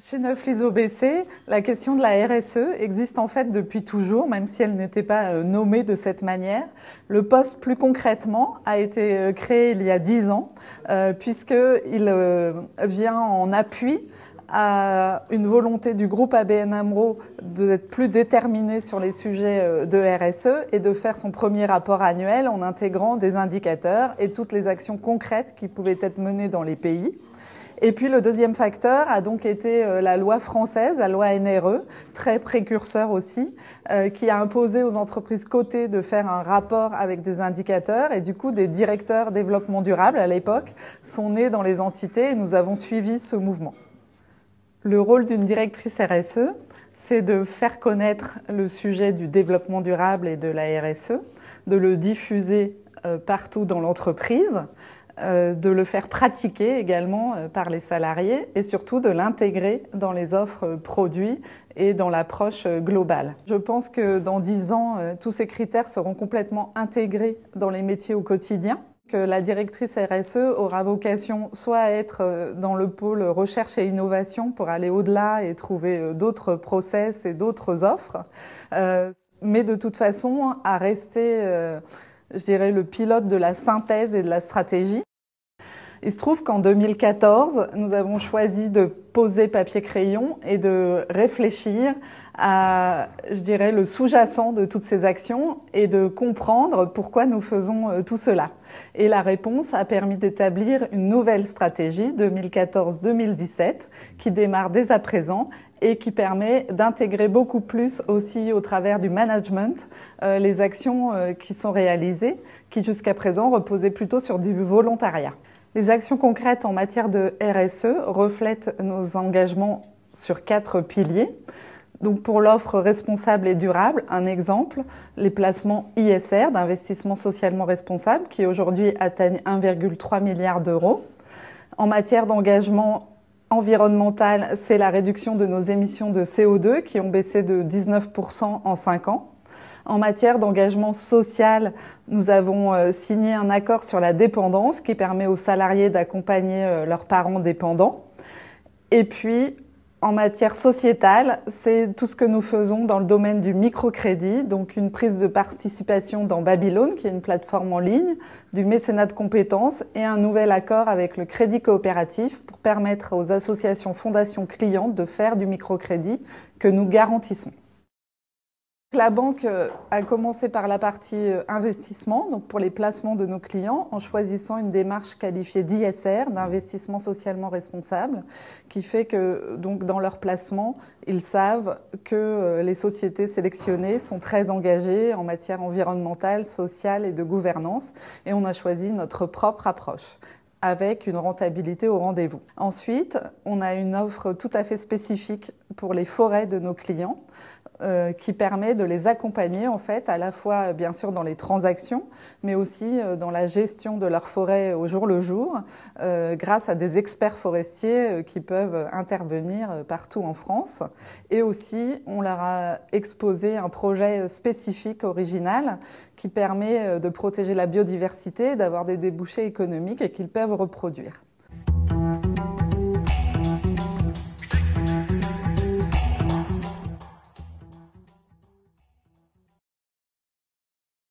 Chez Neuf les OBC, la question de la RSE existe en fait depuis toujours, même si elle n'était pas euh, nommée de cette manière. Le poste, plus concrètement, a été euh, créé il y a dix ans, euh, puisqu'il vient en appui à une volonté du groupe ABN AMRO d'être plus déterminé sur les sujets de RSE et de faire son premier rapport annuel en intégrant des indicateurs et toutes les actions concrètes qui pouvaient être menées dans les pays. Et puis le deuxième facteur a donc été euh, la loi française, la loi NRE, très précurseur aussi, euh, qui a imposé aux entreprises cotées de faire un rapport avec des indicateurs. Et du coup, des directeurs développement durable à l'époque sont nés dans les entités et nous avons suivi ce mouvement. Le rôle d'une directrice RSE, c'est de faire connaître le sujet du développement durable et de la RSE, de le diffuser euh, partout dans l'entreprise, euh, de le faire pratiquer également euh, par les salariés et surtout de l'intégrer dans les offres euh, produits et dans l'approche globale. Je pense que dans dix ans, tous ces critères seront complètement intégrés dans les métiers au quotidien que la directrice RSE aura vocation soit à être dans le pôle recherche et innovation pour aller au-delà et trouver d'autres process et d'autres offres, mais de toute façon à rester, je dirais, le pilote de la synthèse et de la stratégie il se trouve qu'en 2014, nous avons choisi de poser papier-crayon et de réfléchir à, je dirais, le sous-jacent de toutes ces actions et de comprendre pourquoi nous faisons euh, tout cela. Et la réponse a permis d'établir une nouvelle stratégie 2014-2017 qui démarre dès à présent et qui permet d'intégrer beaucoup plus aussi au travers du management euh, les actions euh, qui sont réalisées, qui jusqu'à présent reposaient plutôt sur du volontariat. Les actions concrètes en matière de RSE reflètent nos engagements sur quatre piliers. Donc pour l'offre responsable et durable, un exemple, les placements ISR d'investissement socialement responsable qui aujourd'hui atteignent 1,3 milliard d'euros. En matière d'engagement environnemental, c'est la réduction de nos émissions de CO2 qui ont baissé de 19% en 5 ans. En matière d'engagement social, nous avons euh, signé un accord sur la dépendance qui permet aux salariés d'accompagner euh, leurs parents dépendants. Et puis, en matière sociétale, c'est tout ce que nous faisons dans le domaine du microcrédit, donc une prise de participation dans Babylone, qui est une plateforme en ligne, du mécénat de compétences et un nouvel accord avec le crédit coopératif pour permettre aux associations fondations clientes de faire du microcrédit que nous garantissons. La banque euh, a commencé par la partie euh, investissement, donc pour les placements de nos clients, en choisissant une démarche qualifiée d'ISR, d'investissement socialement responsable, qui fait que euh, donc dans leurs placements, ils savent que les sociétés sélectionnées sont très engagées en matière environnementale, sociale et de gouvernance, et on a choisi notre propre approche avec une rentabilité au rendez-vous. Ensuite, on a une offre tout à fait spécifique pour les forêts de nos clients, euh, qui permet de les accompagner en fait à la fois bien sûr dans les transactions mais aussi euh, dans la gestion de leur forêt au jour le jour euh, grâce à des experts forestiers qui peuvent intervenir partout en France et aussi on leur a exposé un projet spécifique original qui permet de protéger la biodiversité d'avoir des débouchés économiques et qu'ils peuvent reproduire.